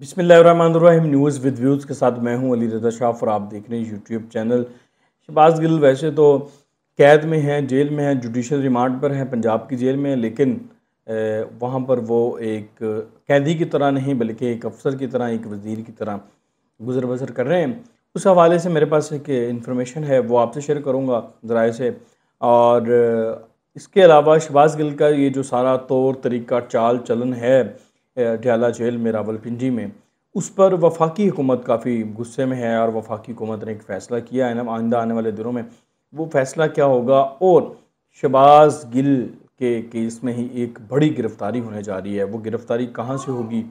बिसमीम news with views के साथ मैं हूं अली रजा शाह और आप देख रहे हैं यूट्यूब चैनल शहबाज गिल वैसे तो कैद में हैं जेल में हैं जुडिशल रिमांड पर हैं पंजाब की जेल में लेकिन वहां पर वो एक कैदी की तरह नहीं बल्कि एक अफसर की तरह एक वज़ीर की तरह गुजर बसर कर रहे हैं उस हवाले से मेरे पास एक इन्फॉर्मेशन है वो आपसे शेयर करूँगा ज़राए से और इसके अलावा शहबाज गिल का ये जो सारा तौर तरीका चाल चलन है ढ्याला जेल में रावलपिंडी में उस पर वफाकी हुकूमत काफ़ी गुस्से में है और वफाकी हुकूमत ने एक फ़ैसला किया है ना आइंदा आने वाले दिनों में वो फ़ैसला क्या होगा और शबाज गिल के केस में ही एक बड़ी गिरफ़्तारी होने जा रही है वो गिरफ़्तारी कहाँ से होगी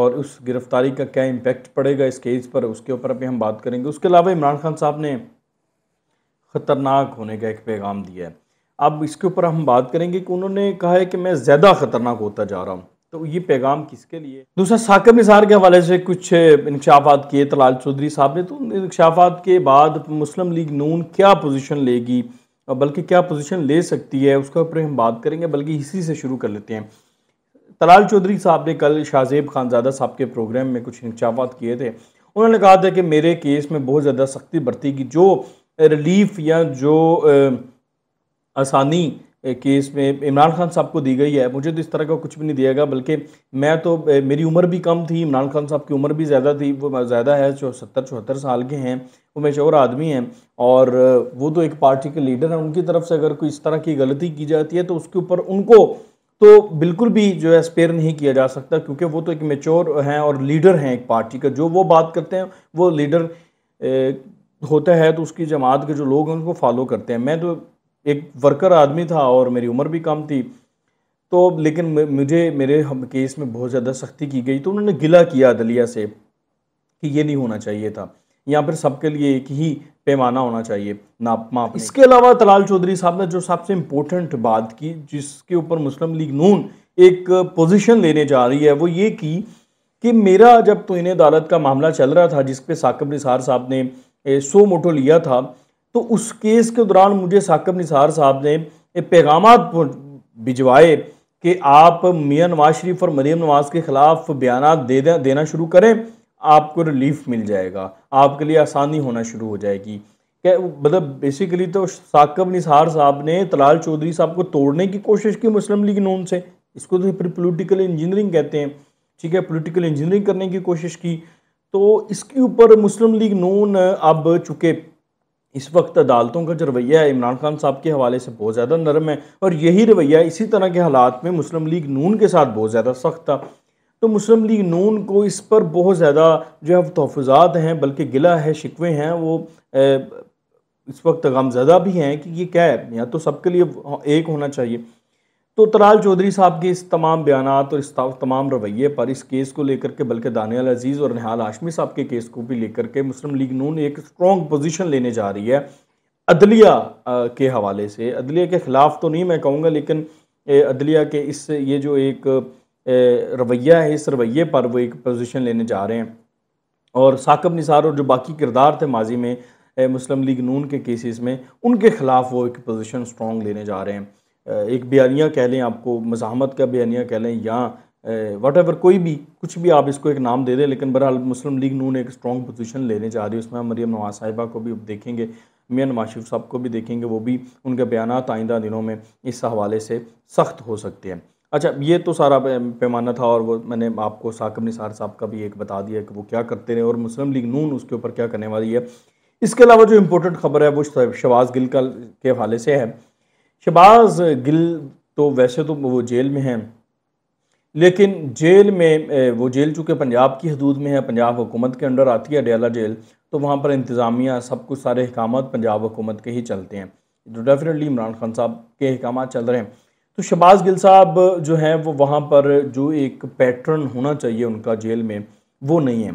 और उस गिरफ़्तारी का क्या इम्पेक्ट पड़ेगा इस केस पर उसके ऊपर भी हम बात करेंगे उसके अलावा इमरान खान साहब ने ख़तरनाक होने का एक पैगाम दिया है अब इसके ऊपर हम बात करेंगे कि उन्होंने कहा है कि मैं ज़्यादा ख़तरनाक होता जा रहा हूँ तो ये पैगाम किसके लिए दूसरा साकब निसार के हवाले से कुछ इंकशाफात किए तलाल चौधरी साहब ने तो इंकशाफात के बाद मुस्लिम लीग नून क्या पोजीशन लेगी और बल्कि क्या पोजीशन ले सकती है उसके ऊपर हम बात करेंगे बल्कि इसी से शुरू कर लेते हैं तलाल चौधरी साहब ने कल शाहजेब खानजादा साहब के प्रोग्राम में कुछ इंकशाफात किए थे उन्होंने कहा था कि मेरे केस में बहुत ज़्यादा सख्ती बरतेगी जो रिलीफ या जो आसानी केस में इमरान खान साहब को दी गई है मुझे तो इस तरह का कुछ भी नहीं दिया गया बल्कि मैं तो मेरी उम्र भी कम थी इमरान खान साहब की उम्र भी ज़्यादा थी वो ज़्यादा है जो सत्तर चौहत्तर साल के हैं वो मेशोर आदमी हैं और वो तो एक पार्टी के लीडर हैं उनकी तरफ से अगर कोई इस तरह की गलती की जाती है तो उसके ऊपर उनको तो बिल्कुल भी जो है स्पेयर नहीं किया जा सकता क्योंकि वो तो एक मेच्योर हैं और लीडर हैं एक पार्टी का जो वो बात करते हैं वो लीडर होता है तो उसकी जमात के जो लोग हैं उनको फॉलो करते हैं मैं तो एक वर्कर आदमी था और मेरी उम्र भी कम थी तो लेकिन मुझे मेरे केस में बहुत ज़्यादा सख्ती की गई तो उन्होंने गिला किया अदलिया से कि ये नहीं होना चाहिए था या फिर सबके लिए एक ही पैमाना होना चाहिए नाप माप इसके अलावा तलाल चौधरी साहब ने जो सबसे इम्पोर्टेंट बात की जिसके ऊपर मुस्लिम लीग नून एक पोजीशन लेने जा रही है वो ये की कि मेरा जब तो इन्हें अदालत का मामला चल रहा था जिस पे साकिब निसार साहब ने सो मोटो लिया था तो उस केस के दौरान मुझे साकब निसार साहब ने पैगाम भिजवाए कि आप मियाँ नवाज शरीफ और मरीम नवाज के ख़िलाफ़ बयान दे देना शुरू करें आपको रिलीफ मिल जाएगा आपके लिए आसानी होना शुरू हो जाएगी क्या मतलब बेसिकली तो साकब निसार साहब ने तलाल चौधरी साहब को तोड़ने की कोशिश की मुस्लिम लीग नून से इसको तो फिर पोलिटिकल इंजीनियरिंग कहते हैं ठीक है पोलिटिकल इंजीनियरिंग करने की कोशिश की तो इसके ऊपर मुस्लिम लीग नून अब चुके इस वक्त अदालतों का जो रवैया है इमरान खान साहब के हवाले से बहुत ज़्यादा नरम है और यही रवैया इसी तरह के हालात में मुस्लिम लीग नून के साथ बहुत ज़्यादा सख्त था तो मुस्लिम लीग नून को इस पर बहुत ज़्यादा जो है तहफात हैं बल्कि गिला है शिकवे हैं वो ए, इस वक्त गमज़दा भी हैं कि ये क्या है या तो सबके लिए एक होना चाहिए तो तलाल चौधरी साहब के इस तमाम बयान और इस तमाम रवैये पर इस केस को लेकर के बल्कि दानियाल अजीज़ और निहाल आशमी साहब के केस को भी लेकर के मुस्लिम लीग नून एक स्ट्रॉन्ग पोजीशन लेने जा रही है अदलिया के हवाले से अदलिया के ख़िलाफ़ तो नहीं मैं कहूँगा लेकिन अदलिया के इस ये जो एक रवैया है इस रवैये पर वो एक पोजीशन लेने जा रहे हैं और साकब निसार और जो बाकी किरदार थे माजी में मुस्लिम लीग नून के केसेस में उनके ख़िलाफ़ वो एक पोजीशन स्ट्रॉन्ग लेने जा रहे हैं एक बयानिया कह लें आपको मजामत का बयानिया कह लें या वट एवर कोई भी कुछ भी आप इसको एक नाम दे दें लेकिन बहरहाल मुस्लिम लीग नून एक स्ट्रॉन्ग पोजीशन लेने जा रही है उसमें हम मरीम नवाज साहिबा को भी देखेंगे मियाँ नवाज शरीफ साहब को भी देखेंगे वो भी उनके बयान आइंदा दिनों में इस हवाले से सख्त हो सकते हैं अच्छा ये तो सारा पैमाना था और वो मैंने आपको साकब निसार साहब का भी एक बता दिया कि वो क्या करते रहे और मुस्लिम लीग नून उसके ऊपर क्या करने वाली है इसके अलावा जो इम्पोर्टेंट खबर है वो शवाज गिल का के हवाले से है शबाज गिल तो वैसे तो वो जेल में हैं लेकिन जेल में वो जेल चूँकि पंजाब की हदूद में है पंजाब हुकूमत के अंडर आती है अडियाला जेल तो वहाँ पर इंतज़ामिया सब कुछ सारे अहकाम पंजाब हुकूमत के ही चलते हैं तो डेफिनेटली इमरान खान साहब के अहकाम चल रहे हैं तो शबाज गिल साहब जो हैं वो वहाँ पर जो एक पैटर्न होना चाहिए उनका जेल में वो नहीं है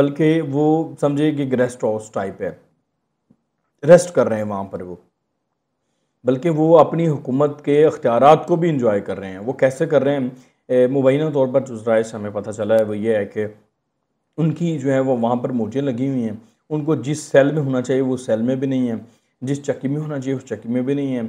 बल्कि वो समझे कि रेस्ट हाउस टाइप है रेस्ट कर रहे हैं वहाँ पर वो बल्कि वो अपनी हुकूमत के अख्तियार को भी इंजॉय कर रहे हैं वो कैसे कर रहे हैं मुबैना तौर पर तो से हमें पता चला है वो ये है कि उनकी जो है वो वहाँ पर मोचें लगी हुई हैं उनको जिस सेल में होना चाहिए वो सेल में भी नहीं है जिस चक्की में होना चाहिए उस चक्की में भी नहीं है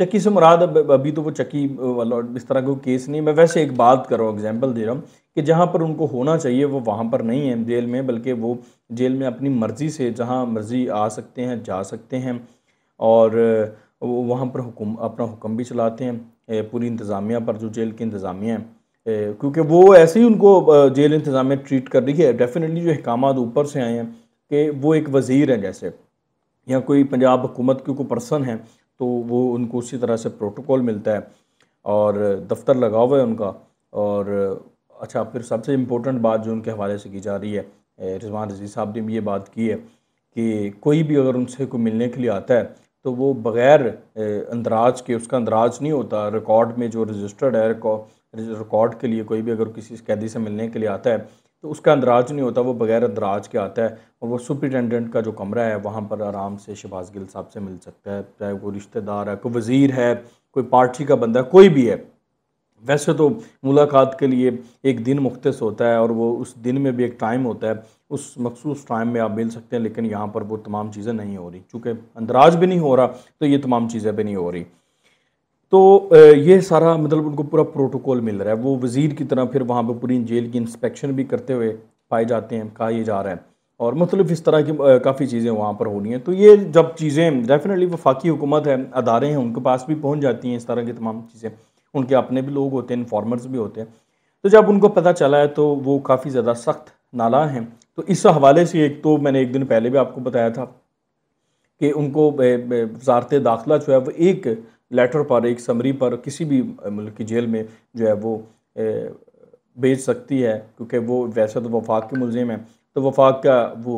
चक्की से मुराद अब अभी तो वो चक्की वाला इस तरह का केस नहीं मैं वैसे एक बात कर रहा हूँ एग्जाम्पल दे रहा हूँ कि जहाँ पर उनको होना चाहिए वो वहाँ पर नहीं है जेल में बल्कि वो जेल में अपनी मर्ज़ी से जहाँ मर्ज़ी आ सकते हैं जा सकते हैं और वहाँ पर हुकुम अपना हुक्म भी चलाते हैं पूरी इंतज़ामिया पर जो जेल की इंतज़ामिया है क्योंकि वो ऐसे ही उनको जेल इंतज़ामिया ट्रीट कर रही है डेफिनेटली जो अहकाम ऊपर से आए हैं कि वो एक वज़ीर हैं जैसे या कोई पंजाब हुकूमत के कोई पर्सन है तो वो उनको उसी तरह से प्रोटोकॉल मिलता है और दफ्तर लगा हुआ है उनका और अच्छा फिर सबसे इम्पोर्टेंट बात जो उनके हवाले से की जा रही है रिजवान रजी साहब ने भी ये बात की है कि कोई भी अगर उनसे कोई मिलने के लिए आता है तो वो बग़ैर अंदराज के उसका अंदराज नहीं होता रिकॉर्ड में जो रजिस्टर्ड है रिकॉर्ड के लिए कोई भी अगर किसी कैदी से मिलने के लिए आता है तो उसका अंदराज नहीं होता वो बग़ैर अंदराज के आता है और वो सुप्रिटेंडेंट का जो कमरा है वहाँ पर आराम से शहबाज गिल साहब से मिल सकता है चाहे वो रिश्तेदार है कोई वज़ीर है कोई पार्टी का बंदा कोई भी है वैसे तो मुलाकात के लिए एक दिन मुख्त होता है और वो उस दिन में भी एक टाइम होता है उस मखसूस टाइम में आप मिल सकते हैं लेकिन यहाँ पर वो तमाम चीज़ें नहीं हो रही चूँकि अंदराज भी नहीं हो रहा तो ये तमाम चीज़ें भी नहीं हो रही तो ये सारा मतलब उनको पूरा प्रोटोकॉल मिल रहा है वो वज़ीर की तरह फिर वहाँ पर पूरी जेल की इंस्पेक्शन भी करते हुए पाए जाते हैं कहा ये जा रहा है और मतलब इस तरह की काफ़ी चीज़ें वहाँ पर हो रही हैं तो ये जब चीज़ें डेफिनेटली वफाकी हुकूमत है अदारे हैं उनके पास भी पहुँच जाती हैं इस तरह की तमाम चीज़ें उनके अपने भी लोग होते हैं इन्फॉर्मर्स भी होते हैं तो जब उनको पता चला है तो वो काफ़ी ज़्यादा सख्त नाला हैं तो इस हवाले से एक तो मैंने एक दिन पहले भी आपको बताया था कि उनको वजारत दाखिला जो है वो एक लेटर पर एक समरी पर किसी भी मुल्क मतलब की जेल में जो है वो भेज सकती है क्योंकि वो वैसे तो वफाक के मुलजिम हैं तो वफाक का वो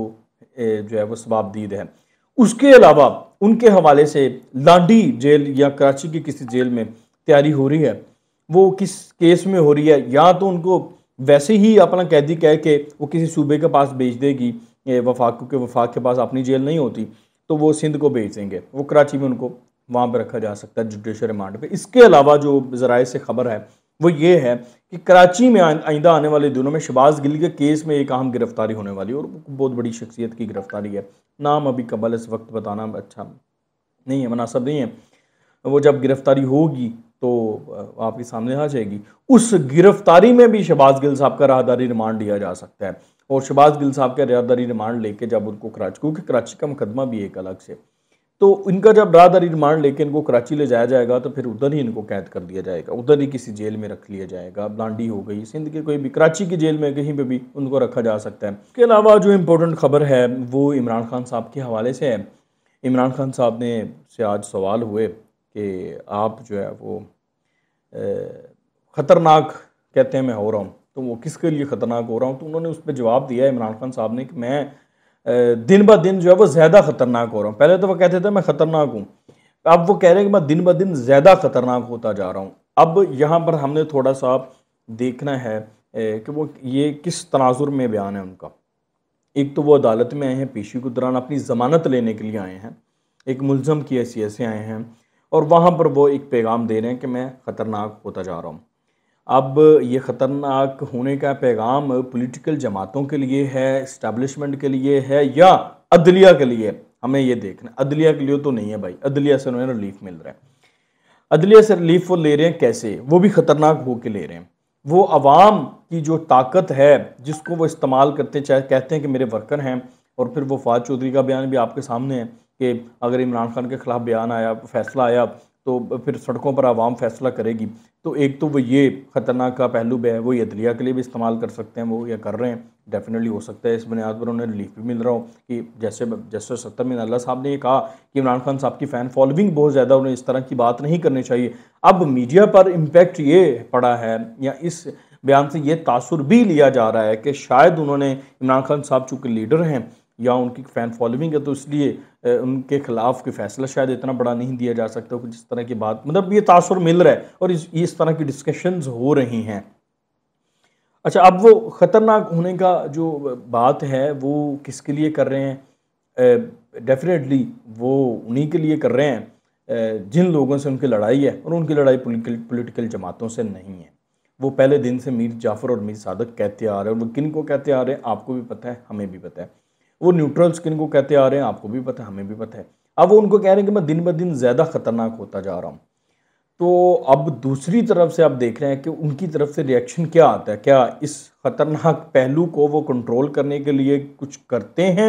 जो है वो सबाबदीद है उसके अलावा उनके हवाले से लांडी जेल या कराची की किसी जेल में तैयारी हो रही है वो किस केस में हो रही है या तो उनको वैसे ही अपना कैदी कह के वो किसी सूबे के पास भेज देगी वफाक क्योंकि वफाक के पास अपनी जेल नहीं होती तो वो सिंध को भेज देंगे वो कराची में उनको वहाँ पर रखा जा सकता है जुडिशल रिमांड पर इसके अलावा जो ज़राए से खबर है वो ये है कि कराची में आइंदा आने वाले दिनों में शबाज गिल के केस में एक अहम गिरफ्तारी होने वाली है और बहुत बड़ी शख्सियत की गिरफ्तारी है नाम अभी कबल इस वक्त बताना अच्छा नहीं है मुनासब नहीं है वो जब गिरफ्तारी होगी तो आपके सामने आ जाएगी उस गिरफ्तारी में भी शहबाज गिल साहब का राहदारी रिमांड लिया जा सकता है और शहबाज गिल साहब का राहदारी रिमांड लेके जब उनको कराची क्योंकि कराची का मुकदमा भी एक अलग से तो इनका जब राहदारी रिमांड लेके इनको कराची ले जाया जाएगा तो फिर उधर ही इनको कैद कर दिया जाएगा उधर ही किसी जेल में रख लिया जाएगा ब्लांडी हो गई सिंध के कोई भी कराची की जेल में कहीं पर भी उनको रखा जा सकता है इसके अलावा जो इम्पोर्टेंट खबर है वो इमरान खान साहब के हवाले से है इमरान खान साहब ने से आज सवाल हुए कि आप जो है वो ख़तरनाक कहते हैं मैं हो रहा हूँ तो वो किसके लिए ख़तरनाक हो रहा हूँ तो उन्होंने उस पर जवाब दिया इमरान खान साहब ने कि मैं दिन ब दिन जो है वो ज़्यादा ख़तरनाक हो रहा हूँ पहले तो वो कहते थे मैं ख़तरनाक हूँ अब वो कह रहे हैं कि मैं दिन ब दिन ज़्यादा ख़तरनाक होता जा रहा हूँ अब यहाँ पर हमने थोड़ा सा देखना है कि वो ये किस तनाजुर में बयान है उनका एक तो वो अदालत में आए हैं पेशी के दौरान अपनी ज़मानत लेने के लिए आए हैं एक मुलम की हैसियत से आए हैं और वहाँ पर वो एक पैगाम दे रहे हैं कि मैं ख़तरनाक होता जा रहा हूँ अब ये ख़तरनाक होने का पैगाम पॉलिटिकल जमातों के लिए है इस्टबलिशमेंट के लिए है या अदलिया के लिए हमें ये देखना अदलिया के लिए तो नहीं है भाई अदलिया से उन्हें रिलीफ मिल रहा है अदलिया से रिलीफ वो ले रहे हैं कैसे वो भी ख़तरनाक हो के ले रहे हैं वो आवाम की जो ताकत है जिसको वो इस्तेमाल करते चाहे कहते हैं कि मेरे वर्कर हैं और फिर वो फाज चौधरी का बयान भी आपके सामने है कि अगर इमरान खान के ख़िलाफ़ बयान आया फैसला आया तो फिर सड़कों पर आवाम फैसला करेगी तो एक तो वो ये ख़तरनाक का पहलू है वो अदलिया के लिए भी इस्तेमाल कर सकते हैं वो या कर रहे हैं डेफिनेटली हो सकता है इस बुनियाद पर उन्हें रिलीफ भी मिल रहा हो कि जैसे जैसे सत्तर अल्लाह साहब ने ये कहा कि इमरान खान साहब की फ़ैन फॉलोइंग बहुत ज़्यादा उन्हें इस तरह की बात नहीं करनी चाहिए अब मीडिया पर इम्पेक्ट ये पड़ा है या इस बयान से ये तासर भी लिया जा रहा है कि शायद उन्होंने इमरान खान साहब चूँकि लीडर हैं या उनकी फ़ैन फॉलोइंग है तो इसलिए उनके ख़िलाफ़ कोई फैसला शायद इतना बड़ा नहीं दिया जा सकता कुछ इस तरह की बात मतलब ये तासर मिल रहा है और इस इस तरह की डिस्कशंस हो रही हैं अच्छा अब वो ख़तरनाक होने का जो बात है वो किसके लिए कर रहे हैं डेफिनेटली वो उन्हीं के लिए कर रहे हैं जिन लोगों से उनकी लड़ाई है और उनकी लड़ाई पोलिटिकल जमातों से नहीं है वो पहले दिन से मीर जाफ़र और मीर सादक कहते आ रहे हैं वो किन को कहते आ रहे हैं आपको भी पता है हमें भी पता है वो न्यूट्रल स्किन को कहते आ रहे हैं आपको भी पता है हमें भी पता है अब वो उनको कह रहे हैं कि मैं दिन ब दिन ज़्यादा ख़तरनाक होता जा रहा हूँ तो अब दूसरी तरफ से आप देख रहे हैं कि उनकी तरफ से रिएक्शन क्या आता है क्या इस ख़तरनाक पहलू को वो कंट्रोल करने के लिए कुछ करते हैं